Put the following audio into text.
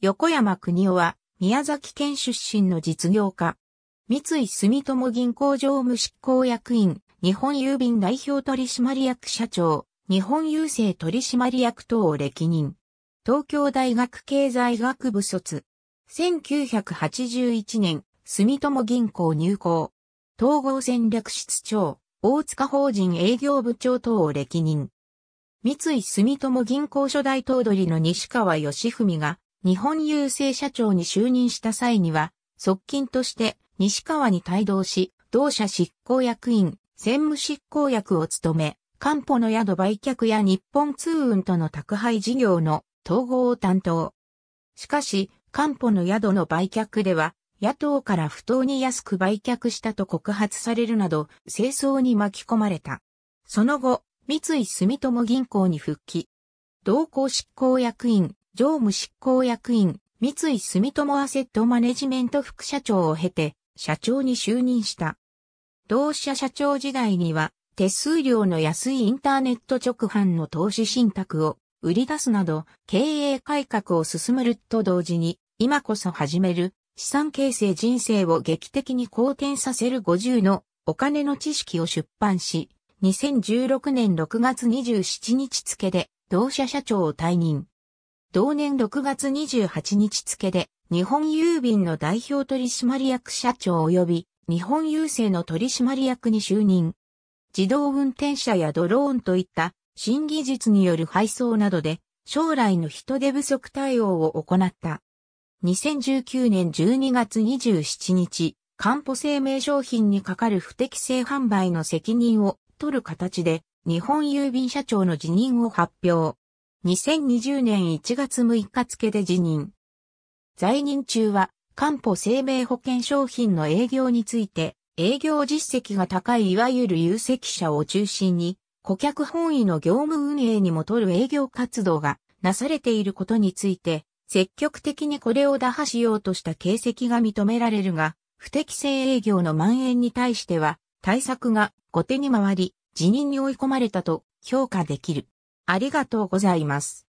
横山邦夫は、宮崎県出身の実業家。三井住友銀行常務執行役員、日本郵便代表取締役社長、日本郵政取締役等を歴任。東京大学経済学部卒。1981年、住友銀行入行。統合戦略室長、大塚法人営業部長等を歴任。三井住友銀行初代頭取の西川義文が、日本郵政社長に就任した際には、側近として西川に帯同し、同社執行役員、専務執行役を務め、官保の宿売却や日本通運との宅配事業の統合を担当。しかし、官保の宿の売却では、野党から不当に安く売却したと告発されるなど、清掃に巻き込まれた。その後、三井住友銀行に復帰。同行執行役員、常務執行役員、三井住友アセットマネジメント副社長を経て、社長に就任した。同社社長時代には、手数料の安いインターネット直販の投資信託を売り出すなど、経営改革を進めると同時に、今こそ始める資産形成人生を劇的に好転させる50のお金の知識を出版し、2016年6月27日付で同社社長を退任。同年6月28日付で、日本郵便の代表取締役社長及び日本郵政の取締役に就任。自動運転車やドローンといった新技術による配送などで将来の人手不足対応を行った。2019年12月27日、漢方生命商品にかかる不適正販売の責任を取る形で日本郵便社長の辞任を発表。2020年1月6日付で辞任。在任中は、官保生命保険商品の営業について、営業実績が高いいわゆる有責者を中心に、顧客本位の業務運営にもとる営業活動がなされていることについて、積極的にこれを打破しようとした形跡が認められるが、不適正営業の蔓延に対しては、対策が後手に回り、辞任に追い込まれたと評価できる。ありがとうございます。